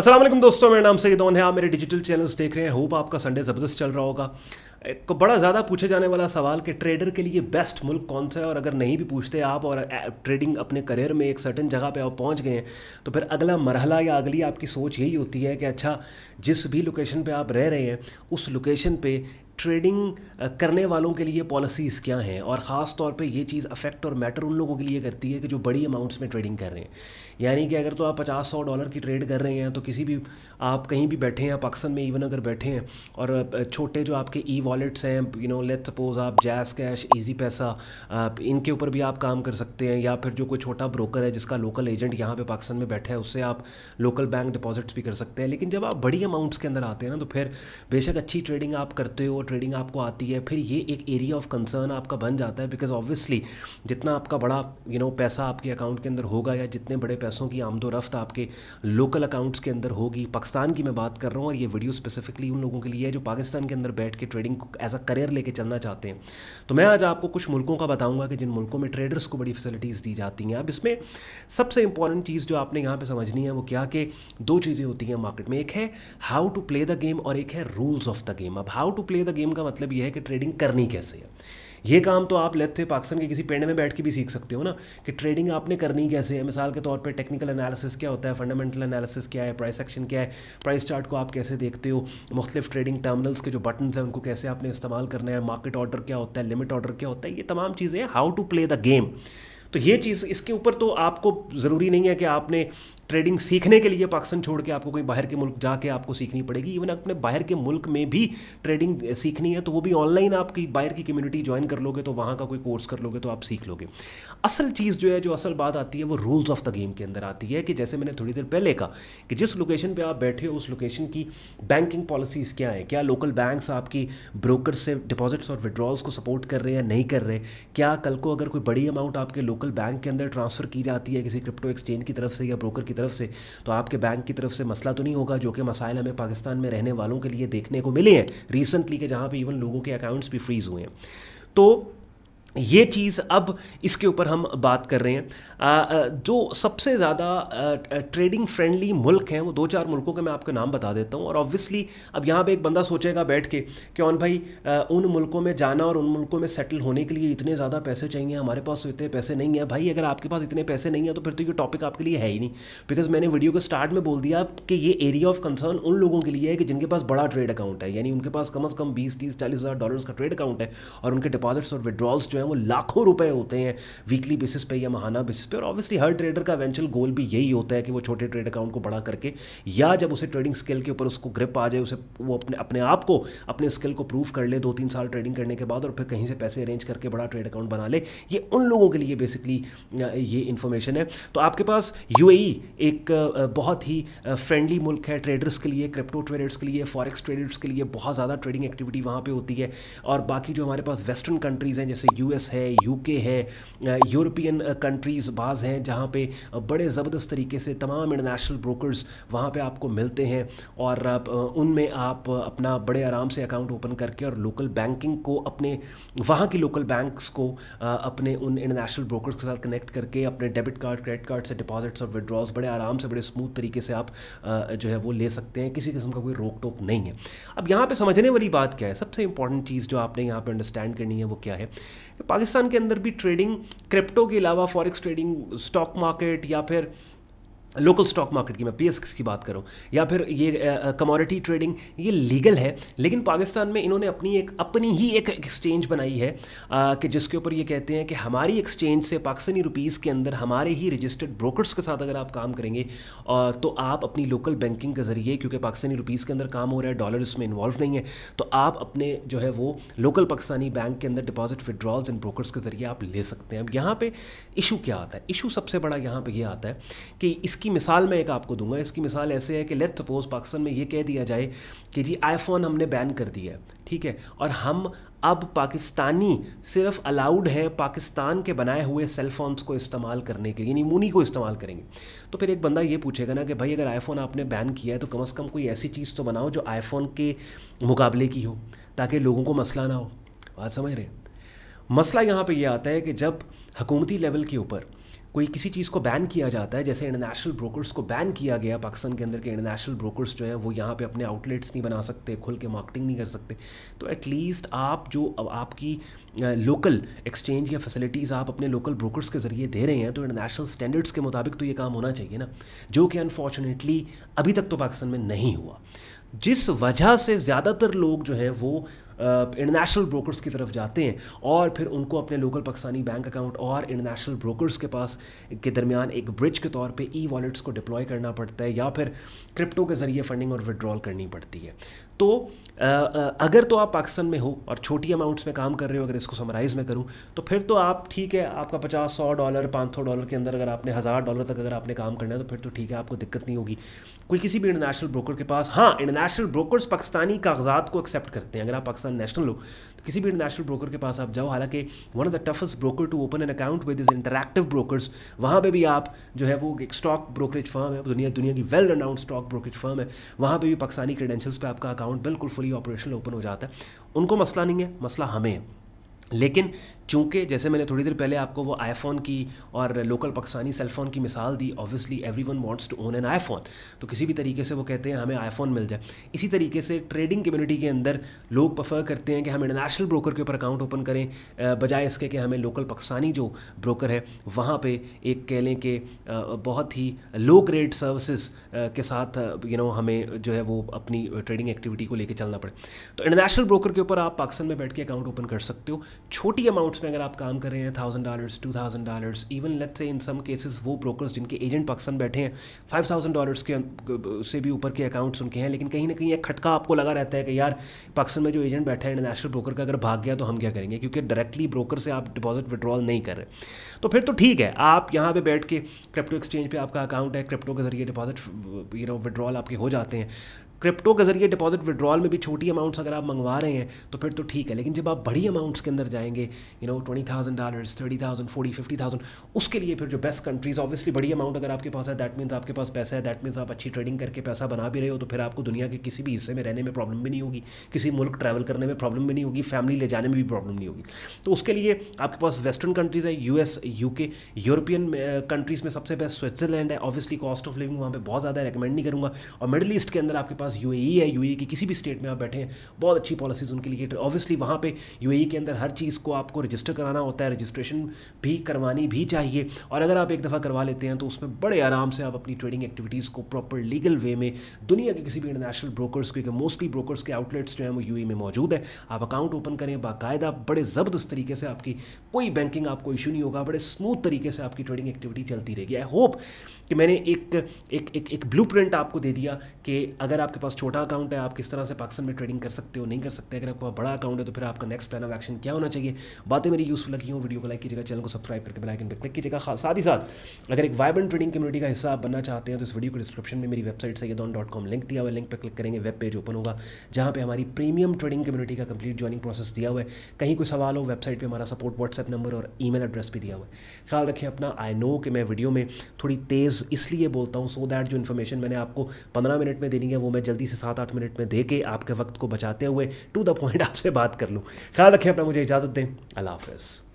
असलम दोस्तों मेरा नाम सईद ओन है आप मेरे डिजिटल चैनल्स देख रहे हैं होप आपका संडे ज़बरदस्त चल रहा होगा एक बड़ा ज़्यादा पूछे जाने वाला सवाल कि ट्रेडर के लिए बेस्ट मुल्क कौन सा है और अगर नहीं भी पूछते आप और ट्रेडिंग अपने करियर में एक सर्टन जगह पे आप पहुंच गए हैं तो फिर अगला मरहला या अगली आपकी सोच यही होती है कि अच्छा जिस भी लोकेशन पर आप रह रहे हैं उस लोकेशन पर ट्रेडिंग करने वालों के लिए पॉलिसीज़ क्या हैं और ख़ास तौर पे ये चीज़ अफेक्ट और मैटर उन लोगों के लिए करती है कि जो बड़ी अमाउंट्स में ट्रेडिंग कर रहे हैं यानी कि अगर तो आप पचास सौ डॉलर की ट्रेड कर रहे हैं तो किसी भी आप कहीं भी बैठे हैं पाकिस्तान में इवन अगर बैठे हैं और छोटे जो आपके ई वॉलेट्स हैं यू नो लेट सपोज आप जैस कैश ईजी पैसा आप इनके ऊपर भी आप काम कर सकते हैं या फिर जो कोई छोटा ब्रोकर है जिसका लोकल एजेंट यहाँ पर पाकिस्तान में बैठा है उससे आप लोकल बैंक डिपॉजिट्स भी कर सकते हैं लेकिन जब आप बड़ी अमाउंट्स के अंदर आते हैं ना तो फिर बेशक अच्छी ट्रेडिंग आप करते हो ट्रेडिंग आपको आती है फिर ये एक एरिया ऑफ कंसर्न आपका बन जाता है बिकॉज ऑब्वियसली जितना आपका बड़ा यू you नो know, पैसा आपके अकाउंट के अंदर होगा या जितने बड़े पैसों की आमदो रफ्त आपके लोकल अकाउंट्स के अंदर होगी पाकिस्तान की मैं बात कर रहा हूँ और ये वीडियो स्पेसिफिकली उन लोगों के लिए है जो पाकिस्तान के अंदर बैठ के ट्रेडिंग को एज अ करियर लेके चलना चाहते हैं तो मैं आज आपको कुछ मुल्कों का बताऊँगा कि जिन मुल्कों में ट्रेडर्स को बड़ी फैसिलिटीज़ दी जाती हैं अब इसमें सबसे इंपॉर्टेंट चीज़ जो आपने यहाँ पर समझनी है वो क्या कि दो चीज़ें होती हैं मार्केट में एक है how to play the game और एक है रूल्स ऑफ द गेम अब how to play the game का मतलब यह है कि ट्रेडिंग करनी कैसे है ये काम तो आप लेते पाकिस्तान के किसी पेड़ में बैठ के भी सीख सकते हो ना कि ट्रेडिंग आपने करनी कैसे है मिसाल के तौर पे टेक्निकल एनालिसिस क्या होता है फंडामेंटल एनालिसिस क्या है प्राइस एक्शन क्या है प्राइस चार्ट को आप कैसे देखते हो मुख्तलिफ ट्रेडिंग टर्मिनल्स के जो बटन्स हैं उनको कैसे आपने इस्तेमाल करना है मार्केट ऑर्डर क्या होता है लिमिट ऑर्डर क्या होता है ये तमाम चीज़ें how to play the game तो ये चीज़ इसके ऊपर तो आपको ज़रूरी नहीं है कि आपने ट्रेडिंग सीखने के लिए पाकिस्तान छोड़ के आपको कोई बाहर के मुल्क जाके आपको सीखनी पड़ेगी इवन अपने बाहर के मुल्क में भी ट्रेडिंग सीखनी है तो वो भी ऑनलाइन आपकी बाहर की कम्युनिटी ज्वाइन कर लोगे तो वहाँ का कोई कोर्स कर लोगे तो आप सीख लोगे असल चीज़ जो है जो असल बात आती है वो रूल्स ऑफ द गेम के अंदर आती है कि जैसे मैंने थोड़ी देर पहले कहा कि जिस लोकेशन पर आप बैठे हो उस लोकेशन की बैंकिंग पॉलिसीज़ क्या हैं क्या लोकल बैंक्स आपकी ब्रोकर से डिपॉजिट्स और विड्रॉल्स को सपोर्ट कर रहे हैं नहीं कर रहे क्या कल को अगर कोई बड़ी अमाउंट आपके लोकल बैंक के अंदर ट्रांसफ़र की जाती है किसी क्रिप्टो एक्सचेंज की तरफ से या ब्रोकर की तरफ तरफ से तो आपके बैंक की तरफ से मसला तो नहीं होगा जो कि मसाइल हमें पाकिस्तान में रहने वालों के लिए देखने को मिले हैं रिसेंटली के जहाँ पर इवन लोगों के अकाउंट्स भी फ्रीज हुए हैं तो ये चीज़ अब इसके ऊपर हम बात कर रहे हैं आ, जो सबसे ज़्यादा ट्रेडिंग फ्रेंडली मुल्क हैं वो दो चार मुल्कों के मैं आपका नाम बता देता हूँ और ऑब्वियसली अब यहाँ पे एक बंदा सोचेगा बैठ के कि ऑन भाई आ, उन मुल्कों में जाना और उन मुल्कों में सेटल होने के लिए इतने ज़्यादा पैसे चाहिए हमारे पास तो इतने पैसे नहीं है भाई अगर आपके पास इतने पैसे नहीं है तो फिर तो ये टॉपिक आपके लिए है ही नहीं बिकॉज मैंने वीडियो के स्टार्ट में बोल दिया कि ये एरिया ऑफ कंसर्न उन लोगों के लिए है कि जिनके पास बड़ा ट्रेड अकाउंट है यानी उनके पास कम अज़ कम बीस तीस चालीस हज़ार डॉलर का ट्रेड अकाउंट है और उनके डिपॉजिट्स और विड्रॉल्स जो हैं वो लाखों रुपए होते हैं वीकली बेसिस पे या महाना बेसिस पे और ऑब्वियसली हर ट्रेडर का वेंचुअल गोल भी यही होता है कि वो छोटे ट्रेड अकाउंट को बढ़ा करके या जब उसे ट्रेडिंग स्किल के ऊपर उसको ग्रिप आ जाए उसे वो अपने अपने आप को अपने स्किल को प्रूव कर ले दो तीन साल ट्रेडिंग करने के बाद और फिर कहीं से पैसे अरेंज करके बड़ा ट्रेड अकाउंट बना ले ये उन लोगों के लिए बेसिकली ये इन्फॉर्मेशन है तो आपके पास यू e एक बहुत ही फ्रेंडली मुल्क है ट्रेडर्स के लिए क्रिप्टो ट्रेडर्स के लिए फॉरेक्स ट्रेडर्स के लिए बहुत ज़्यादा ट्रेडिंग एक्टिविटी वहाँ पर होती है और बाकी जो हमारे पास वेस्टर्न कंट्रीज़ हैं जैसे यू यूएस है यूके है यूरोपियन कंट्रीज़ बाज़ हैं जहाँ पे बड़े ज़बरदस्त तरीके से तमाम इंटरनेशनल ब्रोकर्स वहाँ पे आपको मिलते हैं और उनमें आप अपना बड़े आराम से अकाउंट ओपन करके और लोकल बैंकिंग को अपने वहाँ की लोकल बैंक्स को अपने उन इंटरनेशनल ब्रोकर्स के साथ कनेक्ट करके अपने डेबिट कार्ड क्रेडिट कार्ड से डिपॉजिट्स और विड्रॉज बड़े आराम से बड़े स्मूथ तरीके से आप जो है वो ले सकते हैं किसी किस्म का कोई रोक टोक नहीं है अब यहाँ पर समझने वाली बात क्या है सबसे इंपॉर्टेंट चीज़ जो आपने यहाँ पर अंडरस्टैंड करनी है वो क्या है पाकिस्तान के अंदर भी ट्रेडिंग क्रिप्टो के अलावा फॉरेक्स ट्रेडिंग स्टॉक मार्केट या फिर लोकल स्टॉक मार्केट की मैं पी की बात करूं या फिर ये कमोडिटी ट्रेडिंग ये लीगल है लेकिन पाकिस्तान में इन्होंने अपनी एक अपनी ही एक एक्सचेंज बनाई है आ, कि जिसके ऊपर ये कहते हैं कि हमारी एक्सचेंज से पाकिस्तानी रुपीज़ के अंदर हमारे ही रजिस्टर्ड ब्रोकर्स के साथ अगर आप काम करेंगे आ, तो आप अपनी लोकल बैंकिंग के ज़रिए क्योंकि पाकिस्तानी रुपीज़ के अंदर काम हो रहा है डॉलर इसमें इन्वॉल्व नहीं है तो आप अपने जो है वो लोकल पाकिस्तानी बैंक के अंदर डिपॉजिट विड्रॉल्स एंड ब्रोकर्स के ज़रिए आप ले सकते हैं अब यहाँ पर इशू क्या आता है इशू सबसे बड़ा यहाँ पर यह आता है कि इस इसकी मिसाल मैं एक आपको दूंगा इसकी मिसाल ऐसे है कि लेट सपोज पाकिस्तान में ये कह दिया जाए कि जी आईफोन हमने बैन कर दिया है ठीक है और हम अब पाकिस्तानी सिर्फ अलाउड है पाकिस्तान के बनाए हुए सेल को इस्तेमाल करने के यानी मुनी को इस्तेमाल करेंगे तो फिर एक बंदा ये पूछेगा ना कि भाई अगर आईफोन आपने बैन किया है तो कम अज़ कम कोई ऐसी चीज़ तो बनाओ जो आईफोन के मुकाबले की हो ताकि लोगों को मसला ना हो बात समझ रहे मसला यहाँ पर यह आता है कि जब हकूमती लेवल के ऊपर कोई किसी चीज़ को बैन किया जाता है जैसे इंटरनेशनल ब्रोकर्स को बैन किया गया पाकिस्तान के अंदर के इंटरनेशनल ब्रोकर्स जो हैं वो यहाँ पे अपने आउटलेट्स नहीं बना सकते खुल के मार्केटिंग नहीं कर सकते तो एटलीस्ट आप जो अब आपकी लोकल एक्सचेंज या फैसिलिटीज़ आप अपने लोकल ब्रोकर्स के ज़रिए दे रहे हैं तो इंटरनेशनल स्टैंडर्ड्स के मुताबिक तो ये काम होना चाहिए ना जो कि अनफॉर्चुनेटली अभी तक तो पाकिस्तान में नहीं हुआ जिस वजह से ज़्यादातर लोग जो हैं वो इंटरनेशनल ब्रोकर्स की तरफ जाते हैं और फिर उनको अपने लोकल पाकिस्तानी बैंक अकाउंट और इंटरनेशनल ब्रोकर्स के पास के दरमियान एक ब्रिज के तौर पे ई वॉलेट्स को डिप्लॉय करना पड़ता है या फिर क्रिप्टो के ज़रिए फंडिंग और विड्रॉल करनी पड़ती है तो अगर तो आप पाकिस्तान में हो और छोटी अमाउंट्स में काम कर रहे हो अगर इसको समराइज़ में करूँ तो फिर तो आप ठीक है आपका पचास सौ डॉलर पाँच सौ डॉलर के अंदर अगर आपने हज़ार डॉलर तक अगर आपने काम करना है तो फिर तो ठीक है आपको दिक्कत नहीं होगी कोई किसी भी इंटरनेशनल ब्रोकर के पास हाँ इंटरनेशनल इंटरनेशनल ब्रोकर्स पाकिस्तानी कागजात को एक्सेप्ट करते हैं अगर आप पाकिस्तान नेशनल हो तो किसी भी इंटरनेशनल ब्रोकर के पास आप जाओ हालांकि one of the toughest broker to open an account with is interactive brokers वहाँ पर भी आप जो है वो एक स्टॉक ब्रोकरेज फर्म है दुनिया दुनिया की well renowned stock brokerage firm है वहाँ पर भी पाकिस्तानी क्रेडेंशियल्स पर आपका अकाउंट बिल्कुल फुली ऑपरेशनल ओपन हो जाता है उनको मसला नहीं है मसला हमें है लेकिन चूँकि जैसे मैंने थोड़ी देर पहले आपको वो आईफोन की और लोकल पाकिस्तानी सेलफोन की मिसाल दी obviously every one wants to own an iPhone तो किसी भी तरीके से वो कहते हैं हमें आईफोन मिल जाए इसी तरीके से ट्रेडिंग कम्युनिटी के अंदर लोग प्रेफर करते हैं कि हम इंटरनेशनल ब्रोकर के ऊपर अकाउंट ओपन करें बजाय इसके कि हमें लोकल पाकिस्तानी जो ब्रोकर है वहाँ पर एक कह लें कि बहुत ही लो ग्रेड सर्विसज़ के साथ यू नो हमें जो है वो अपनी ट्रेडिंग एक्टिविटी को लेकर चलना पड़े तो इंटरनेशनल ब्रोकर के ऊपर आप पाकिस्तान में बैठ के अकाउंट ओपन कर सकते हो छोटी अमाउंट्स में अगर आप काम कर रहे हैं thousand dollars two thousand dollars even let's say in some cases वो ब्रोकर्स जिनके एजेंट पाकिस्तान बैठे हैं फाइव थाउजेंड डॉलर्स के से भी ऊपर के अकाउंट्स उनके हैं लेकिन कहीं ना कहीं एक खटका आपको लगा रहता है कि यार पाकिस्तान में जो एजेंट बैठा है इंटरनेशनल ब्रोकर का अगर भाग गया तो हम क्या करेंगे क्योंकि डायरेक्टली ब्रोकर से आप डिपॉजिट विड्रॉल नहीं कर रहे तो फिर तो ठीक है आप यहाँ पर बैठ के क्रिप्टो एक्सचेंज पर आपका अकाउंट है क्रिप्टो के जरिए डिपॉजिट यू नो विड्रॉल आपके हो जाते हैं क्रिप्टो के जरिए डिपॉजिट विड्रॉल में भी छोटी अमाउंट्स अगर आप मंगवा रहे हैं तो फिर तो ठीक है लेकिन जब आप बड़ी अमाउंट्स के अंदर जाएंगे you know twenty thousand dollars thirty thousand forty fifty thousand उसके लिए फिर जो बेस्ट कंट्रीज ऑब्वियसली बड़ी अमाउंट अगर आपके पास है दैट मीन्स आपके पास पैसा है दैट मीन्स आप अच्छी ट्रेडिंग करके पैसा बना भी रहे हो तो फिर आपको दुनिया के किसी भी हिस्से में रहने में प्रॉब्लम भी नहीं होगी किसी मुल्क ट्रैवल करने में प्रॉब्लम भी नहीं होगी फैमिली ले जाने में भी प्रॉब्लम नहीं होगी तो उसके लिए आपके पास वेस्टर्न कंट्रीज़ है U S U K European countries में सबसे बेस्ट स्विट्जरलैंड है ऑब्वियसली कॉस्ट ऑफ लिविंग वहाँ पर बहुत ज़्यादा रिकमेंड नहीं करूँगा और मिडल ईस्ट के अंदर आपके पास पास यू e है यू e की किसी भी स्टेट में आप बैठे हैं बहुत अच्छी पॉलिसीज़ उनके लिए ऑब्वियसली वहाँ पे यू e के अंदर हर चीज़ को आपको रजिस्टर कराना होता है रजिस्ट्रेशन भी करवानी भी चाहिए और अगर आप एक दफ़ा करवा लेते हैं तो उसमें बड़े आराम से आप अपनी ट्रेडिंग एक्टिविटीज़ को प्रॉपर लीगल वे में दुनिया के किसी भी इंटरनेशनल ब्रोकर्स क्योंकि मोस्टली ब्रोकर्स के आउटलेट्स जो हैं वो यू में मौजूद है आप अकाउंट ओपन करें बाकायदा बड़े ज़बरदस्त तरीके से आपकी कोई बैंकिंग आपको इशू नहीं होगा बड़े स्मूथ तरीके से आपकी ट्रेडिंग एक्टिविटी चलती रहेगी आई होप कि मैंने एक एक एक, एक आपको दे दिया कि अगर आपके पास छोटा अकाउंट है आप किस तरह से पाकिस्तान में ट्रेडिंग कर सकते हो नहीं कर सकते अगर आपके पास बड़ा अकाउंट है तो फिर आपका नेक्स्ट प्लान ऑफ एक्शन क्या होना चाहिए बातें मेरी यूज़फुल लगी हो वीडियो को लाइक कीजिएगा चैनल को सब्सक्राइब करके बेलाइकन पर क्लिक कीजिएगा हाँ, साथ ही साथ अगर एक वाइब्रेंट ट्रेडिंग कम्युनिटी का हिस्सा आप बनना चाहते हैं तो इस वीडियो को डिस्क्रिप्शन में मेरी वेबसाइट से सैदॉन डॉट कॉम लिंक दिया हुआ लिंक पर क्लिक करेंगे वेब पेज ओपन होगा जहाँ पर हमारी प्रीमियम ट्रेडिंग कम्युनिटी का कंप्लीट ज्वाइनिंग प्रोसेस दिया हुआ है कहीं कोई सवाल हो वेबसाइट पर हमारा सपोर्ट व्हाट्सएप नंबर और ईमेल एड्रेस भी दिया हुआ है ख्याल रखें अपना आई नो कि मैं वीडियो में थोड़ी तेज़ इसलिए बोलता हूँ सो दैट जो इन्फॉर्मेशन मैंने आपको पंद्रह मिनट में देनी है वो मैं जल्दी से सात आठ मिनट में दे के आपके वक्त को बचाते हुए टू द पॉइंट आपसे बात कर लूँ ख्याल रखें अपना मुझे इजाज़त दें अल्लाह हाफ़